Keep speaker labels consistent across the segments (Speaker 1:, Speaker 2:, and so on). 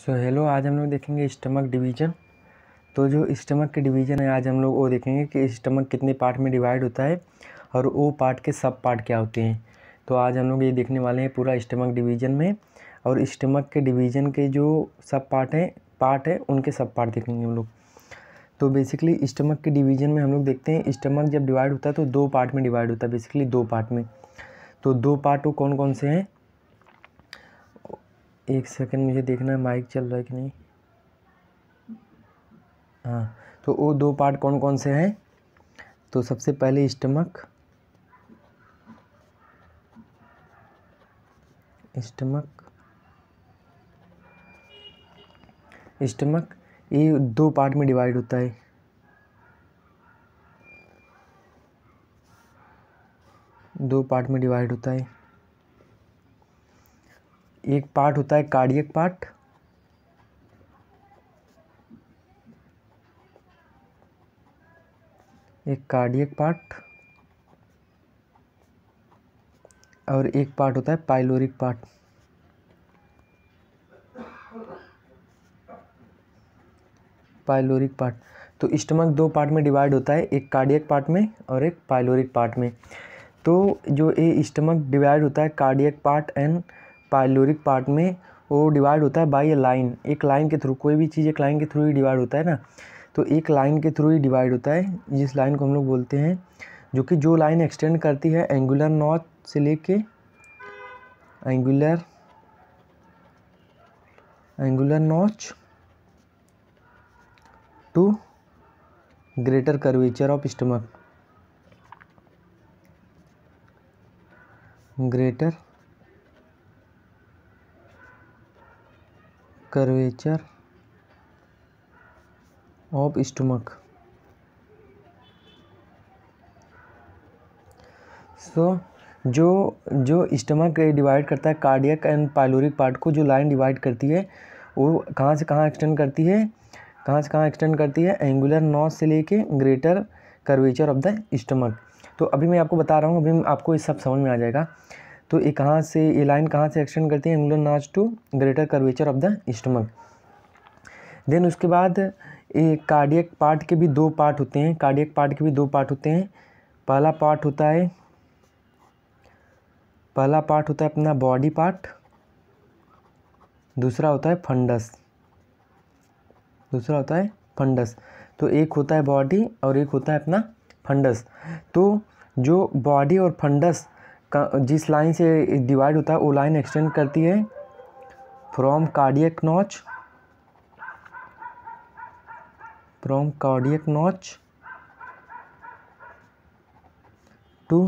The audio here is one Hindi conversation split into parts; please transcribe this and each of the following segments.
Speaker 1: सो so, हेलो आज हम लोग देखेंगे स्टमक डिवीजन तो जो स्टमक के डिवीजन है आज हम लोग वो देखेंगे कि स्टमक कितने पार्ट में डिवाइड होता है और वो पार्ट के सब पार्ट क्या होते हैं तो आज हम लोग ये देखने वाले हैं पूरा स्टमक डिवीजन में और स्टमक के डिवीजन के जो सब पार्ट हैं पार्ट है उनके सब पार्ट देखेंगे हम लोग तो बेसिकली स्टमक के डिवीजन में हम लोग देखते हैं स्टमक जब डिवाइड होता है तो दो पार्ट में डिवाइड होता है बेसिकली दो पार्ट में तो दो पार्ट वो कौन कौन से हैं एक सेकंड मुझे देखना है माइक चल रहा है कि नहीं हाँ तो वो दो पार्ट कौन कौन से हैं तो सबसे पहले स्टमक स्टमक स्टमक ये दो पार्ट में डिवाइड होता है दो पार्ट में डिवाइड होता है एक पार्ट होता है कार्डियक पार्ट एक कार्डियक पार्ट और एक पार्ट होता है पाइलोरिक पार्ट पाइलोरिक पार्ट तो स्टमक दो पार्ट में डिवाइड होता है एक कार्डियक पार्ट में और एक पाइलोरिक पार्ट में तो जो ये स्टमक डिवाइड होता है cardiac part and pyloric part में वो डिवाइड होता है बाई ए लाइन एक लाइन के थ्रू कोई भी चीज़ एक लाइन के थ्रू ही डिवाइड होता है ना तो एक लाइन के थ्रू ही डिवाइड होता है जिस लाइन को हम लोग बोलते हैं जो कि जो लाइन एक्सटेंड करती है एंगुलर नॉर्थ से लेके angular angular notch to greater curvature of stomach greater curvature of stomach so जो जो स्टमक डिवाइड करता है कार्डियक एंड पाइलोरिक पार्ट को जो लाइन डिवाइड करती है वो कहाँ से कहाँ एक्सटेंड करती है कहाँ से कहाँ एक्सटेंड करती है एंगुलर नॉस से लेके greater curvature of the stomach तो अभी मैं आपको बता रहा हूँ अभी आपको ये सब समझ में आ जाएगा तो ये कहाँ से ये लाइन कहाँ से एक्सटेंड करती है angular notch to greater curvature of the stomach then उसके बाद ये कार्डियक पार्ट के भी दो पार्ट होते हैं कार्डियक पार्ट के भी दो पार्ट होते हैं पहला पार्ट होता है पहला पार्ट होता है अपना बॉडी पार्ट दूसरा होता है फंडस दूसरा होता है फंडस तो एक होता है बॉडी और एक होता है अपना फंडस तो जो बॉडी और फंडस जिस लाइन से डिवाइड होता है वो लाइन एक्सटेंड करती है from cardiac notch from cardiac notch to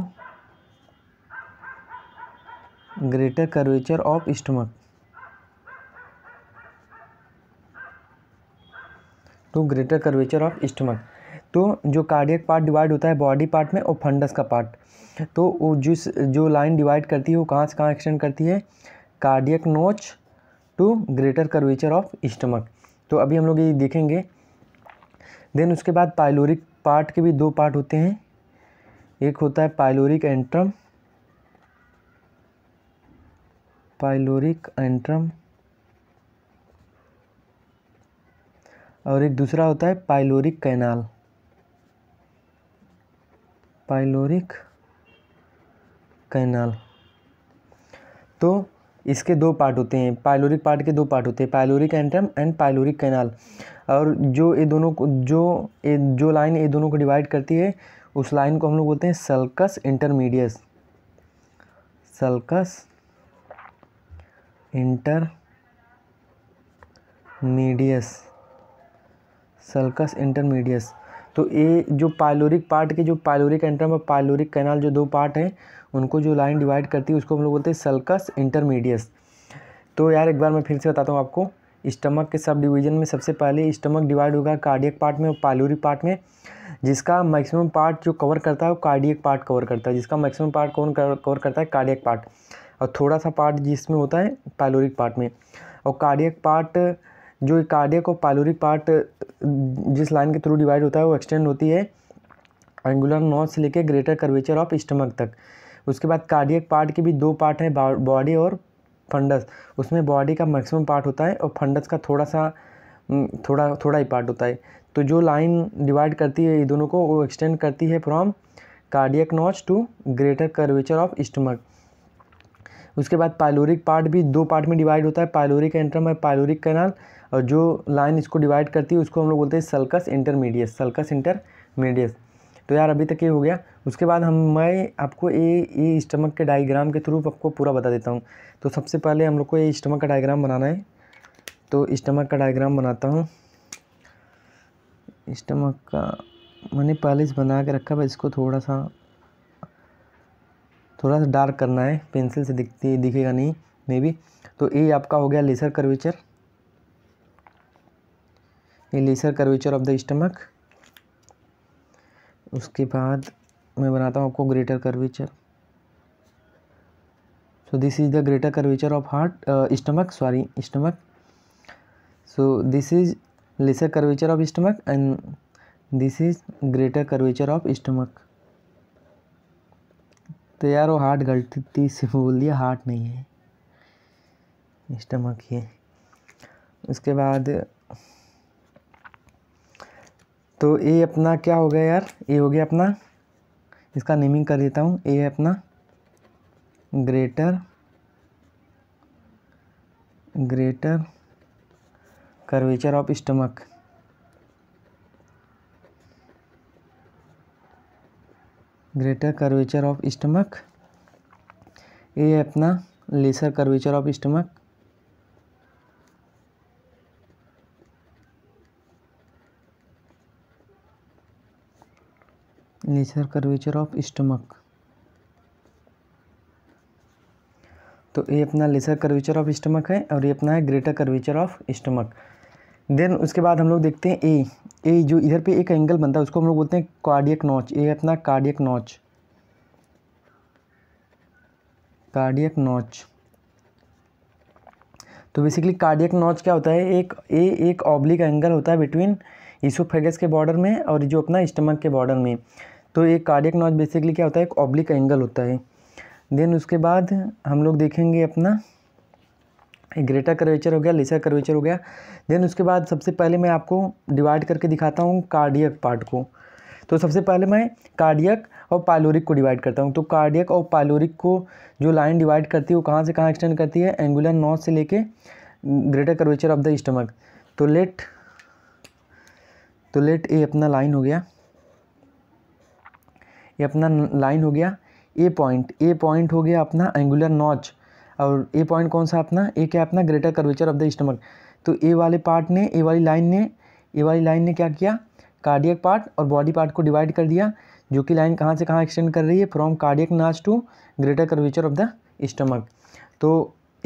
Speaker 1: greater curvature of stomach to greater curvature of stomach तो जो कार्डियक पार्ट डिवाइड होता है बॉडी पार्ट में और फंडस का पार्ट तो वो जिस जो लाइन डिवाइड करती है वो कहाँ से कहाँ एक्सटेंड करती है cardiac notch to greater curvature of stomach तो अभी हम लोग ये देखेंगे देन उसके बाद पाइलोरिक पार्ट के भी दो पार्ट होते हैं एक होता है पाइलोरिक एंट्रम पाइलोरिक एंट्रम और एक दूसरा होता है पाइलोरिक कैनाल पाइलोरिक कैनाल तो इसके दो पार्ट होते हैं पायलोरिक पार्ट के दो पार्ट होते हैं pyloric antrum and pyloric canal और जो ये दोनों को जो ए, जो लाइन ये दोनों को डिवाइड करती है उस लाइन को हम लोग बोलते हैं sulcus intermedius sulcus intermedius sulcus intermedius तो ये जो पायलोरिक पार्ट के जो पायलोरिक एंट्रम और पायलोरिक कैनाल जो दो पार्ट हैं उनको जो लाइन डिवाइड करती है उसको हम लोग बोलते हैं सल्कस इंटरमीडियस तो यार एक बार मैं फिर से बताता हूँ आपको स्टमक के सब डिवीजन में सबसे पहले स्टमक डिवाइड होगा कार्डियक पार्ट में और पायलोरिक पार्ट में जिसका मैक्सिमम पार्ट जो कवर करता है वो कार्डियक पार्ट कवर करता है जिसका मैक्सिमम पार्ट कौन कवर करता है कार्डियक पार्ट और थोड़ा सा पार्ट जिसमें होता है पायलोरिक पार्ट में और कार्डियक पार्ट जो कार्डियक और पालोरिक पार्ट जिस लाइन के थ्रू डिवाइड होता है वो एक्सटेंड होती है एंगुलर नॉर्थ से लेकर ग्रेटर कर्वेचर ऑफ स्टमक तक उसके बाद कार्डियक पार्ट के भी दो पार्ट हैं बॉडी और फंडस उसमें बॉडी का मैक्सिमम पार्ट होता है और फंडस का थोड़ा सा थोड़ा थोड़ा ही पार्ट होता है तो जो लाइन डिवाइड करती है ये दोनों को वो एक्सटेंड करती है from cardiac notch to greater curvature of stomach उसके बाद पायलोरिक पार्ट भी दो पार्ट में डिवाइड होता है पायलोरिक एंट्रम और पायलोरिक कैनाल और जो लाइन इसको डिवाइड करती है उसको हम लोग बोलते हैं सल्कस इंटरमीडियस सल्कस इंटरमीडियस तो यार अभी तक ये हो गया उसके बाद हम मैं आपको ये ये स्टमक के डायग्राम के थ्रू आपको पूरा बता देता हूँ तो सबसे पहले हम लोग को ये स्टमक का डायग्राम बनाना है तो स्टमक का डायग्राम बनाता हूँ स्टमक का मैंने पहले से बना के रखा है इसको थोड़ा सा थोड़ा सा डार्क करना है पेंसिल से दिखती दिखेगा नहीं मे बी तो ये आपका हो गया lesser curvature lesser curvature of the stomach उसके बाद मैं बनाता हूँ आपको greater curvature so this is the greater curvature of heart stomach sorry stomach so this is lesser curvature of stomach and this is greater curvature of stomach तो यार वो हार्ट गलती से बोल दिया हार्ट नहीं है स्टमक ही है उसके बाद तो ए अपना क्या हो गया यार ए हो गया अपना इसका नेमिंग कर देता हूँ ए अपना greater greater curvature of stomach greater curvature of stomach ये है अपना lesser curvature of stomach major curvature of stomach तो ये अपना लेसर कर्वेचर ऑफ स्टमक है और ये अपना है greater curvature of stomach then उसके बाद हम लोग देखते हैं ए ए जो इधर पे एक एंगल बनता है उसको हम लोग बोलते हैं कार्डियक नॉच ये अपना कार्डियक नॉच कार्डियक नॉच तो बेसिकली कार्डियक नॉच क्या होता है एक ए एक ऑब्लिक एंगल होता है बिटवीन ईसोफेगस के बॉर्डर में और जो अपना स्टमक के बॉर्डर में तो एक कार्डियक नॉच बेसिकली क्या होता है एक ऑब्लिक एंगल होता है देन उसके बाद हम लोग देखेंगे अपना ग्रेटर कर्वेचर हो गया लेसर कर्वेचर हो गया देन उसके बाद सबसे पहले मैं आपको डिवाइड करके दिखाता हूँ कार्डियक पार्ट को तो सबसे पहले मैं कार्डियक और पाइलोरिक को डिवाइड करता हूँ तो कार्डियक और पाइलोरिक को जो लाइन डिवाइड करती है वो कहाँ से कहाँ एक्सटेंड करती है एंगुलर नॉज से लेके greater curvature of the stomach तो लेट तो लेट ए अपना लाइन हो गया ये अपना लाइन हो गया ए पॉइंट ए पॉइंट हो गया अपना एंगुलर नॉच और ए पॉइंट कौन सा अपना ए क्या अपना greater curvature of the stomach तो ए वाले पार्ट ने ए वाली लाइन ने ए वाली लाइन ने क्या किया कार्डियक पार्ट और बॉडी पार्ट को डिवाइड कर दिया जो कि लाइन कहाँ से कहाँ एक्सटेंड कर रही है from cardiac notch to greater curvature of the stomach तो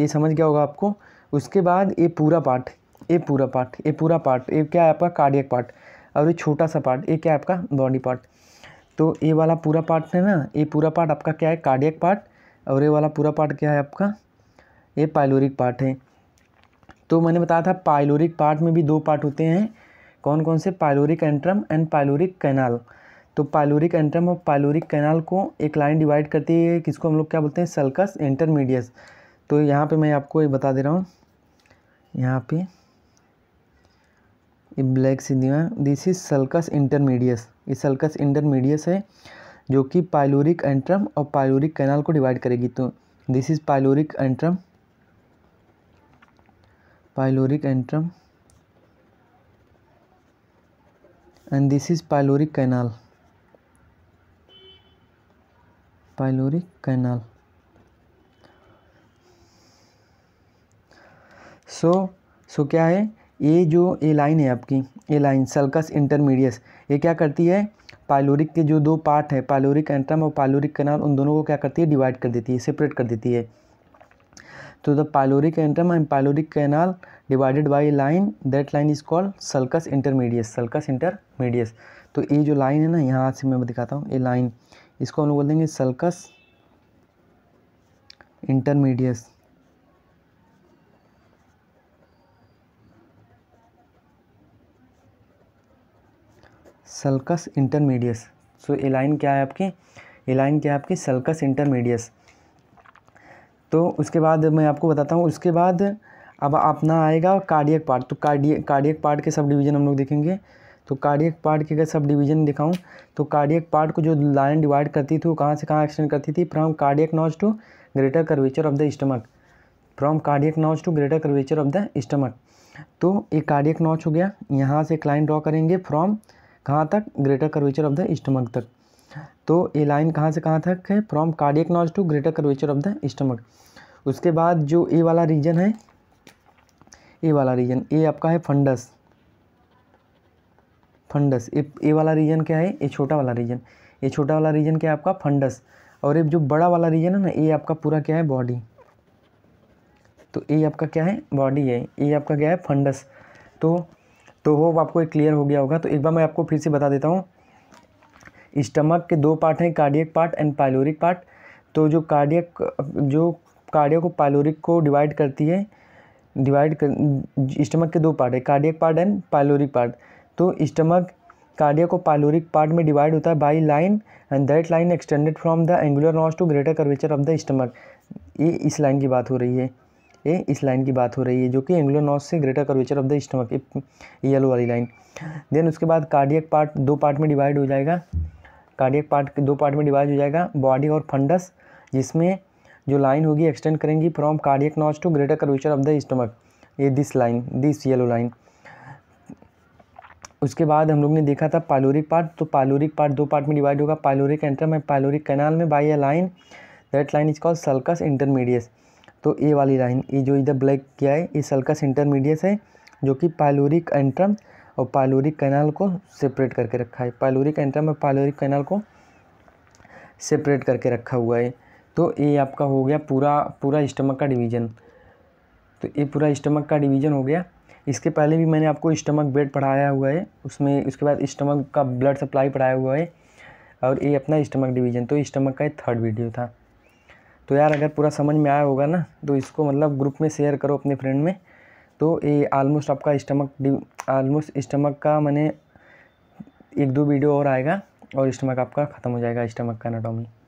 Speaker 1: ये समझ गया होगा आपको उसके बाद ये पूरा पार्ट ये पूरा पार्ट ये पूरा पार्ट ये क्या है आपका कार्डियक पार्ट और ये छोटा सा पार्ट ये क्या है आपका बॉडी पार्ट तो ये वाला पूरा पार्ट है ना ये पूरा पार्ट आपका क्या है कार्डियक पार्ट और ये वाला पूरा पार्ट क्या है आपका ये पाइलोरिक पार्ट है तो मैंने बताया था पाइलोरिक पार्ट में भी दो पार्ट होते हैं कौन कौन से pyloric antrum and pyloric canal तो पाइलोरिक एंट्रम और पाइलोरिक कैनाल को एक लाइन डिवाइड करती है किसको हम लोग क्या बोलते हैं सल्कस इंटरमीडियस तो यहाँ पे मैं आपको ये बता दे रहा हूँ यहाँ पे ये ब्लैक सिंधिया this is sulcus intermedius sulcus intermedius है जो कि पायलोरिक एंट्रम और पायलोरिक कैनाल को डिवाइड करेगी तो this is pyloric antrum pyloric antrum and this is pyloric canal pyloric canal so so क्या है ये जो ए लाइन है आपकी ए लाइन सल्कस इंटरमीडियस ये क्या करती है पायलोरिक के जो दो पार्ट है पायलोरिक एंट्रम और पायलोरिक कनाल उन दोनों को क्या करती है डिवाइड कर देती है सेपरेट कर देती है तो the pyloric antrum and pyloric canal divided by line that line is called sulcus intermedius sulcus intermedius तो ये जो लाइन है ना यहाँ से मैं दिखाता हूँ ये लाइन इसको हम लोग बोल देंगे sulcus intermedius sulcus intermedius so ए लाइन क्या है आपकी ए लाइन क्या है आपकी सल्कस इंटरमीडियस तो उसके बाद मैं आपको बताता हूँ उसके बाद अब अपना आएगा कार्डियक पार्ट तो कार्डिय कार्डियक पार्ट के सब डिवीज़न हम लोग देखेंगे तो कार्डियक पार्ट के अगर सब डिवीज़न दिखाऊं तो कार्डियक पार्ट को जो लाइन डिवाइड करती थी वो कहाँ से कहाँ एक्सटेंड करती थी from cardiac notch to greater curvature of the stomach from cardiac notch to greater curvature of the stomach तो ये कार्डियक नॉच हो गया यहाँ से एक लाइन ड्रॉ करेंगे फ्रॉम कहाँ तक greater curvature of the stomach तक तो ये लाइन कहाँ से कहाँ तक है from cardiac notch to greater curvature of the stomach उसके बाद जो ए वाला रीजन है ए वाला रीजन ए आपका है फंडस फंडस ए ए वाला रीजन क्या है ये छोटा वाला रीजन ये छोटा वाला रीजन क्या है आपका फंडस और ये जो बड़ा वाला रीजन है ना ये आपका पूरा क्या है बॉडी तो ये आपका क्या है बॉडी है ये आपका क्या है फंडस तो तो वो आपको क्लियर हो गया होगा तो एक बार मैं आपको फिर से बता देता हूँ स्टमक के दो पार्ट हैं cardiac part and pyloric part तो जो कार्डियक जो कार्डियो को पायलोरिक को डिवाइड करती है डिवाइड कर स्टमक के दो पार्ट है cardiac part and pyloric part तो स्टमक कार्डियो को पायलोरिक पार्ट में डिवाइड होता है by line and that line extended from the angular notch to greater curvature of the stomach ये इस लाइन की बात हो रही है ये इस लाइन की बात हो रही है जो कि एंग्लो नॉज से greater curvature of the stomach yellow वाली लाइन देन उसके बाद कार्डियक पार्ट दो पार्ट में डिवाइड हो जाएगा कार्डियक पार्ट दो पार्ट में डिवाइड हो जाएगा बॉडी और फंडस जिसमें जो लाइन होगी एक्सटेंड करेंगी from cardiac notch to greater curvature of the stomach ये this line this yellow line उसके बाद हम लोग ने देखा था पालोरिक पार्ट तो पालोरिक पार्ट दो पार्ट में डिवाइड होगा पालोरिक एंट्रम में पालोरिक कैनाल में by a line that line is called sulcus intermedius तो ए वाली लाइन ये जो इधर ब्लैक किया है ये सल्कस इंटरमीडियस है जो कि पायलोरिक एंट्रम और पायलोरिक कैनाल को सेपरेट करके रखा है पायलोरिक एंट्रम और पायलोरिक कैनाल को सेपरेट करके रखा हुआ है तो ये आपका हो गया पूरा पूरा स्टमक का डिवीज़न तो ये पूरा स्टमक का डिवीज़न हो गया इसके पहले भी मैंने आपको स्टमक बेड पढ़ाया हुआ है उसमें उसके बाद स्टमक का ब्लड सप्लाई पढ़ाया हुआ है और तो ये अपना स्टमक डिवीज़न तो स्टमक का थर्ड वीडियो था तो यार अगर पूरा समझ में आया होगा ना तो इसको मतलब ग्रुप में शेयर करो अपने फ्रेंड में तो ये आलमोस्ट आपका स्टमक आलमोस्ट स्टमक का मैंने एक दो वीडियो और आएगा और स्टमक आपका ख़त्म हो जाएगा स्टमक का एनाटॉमी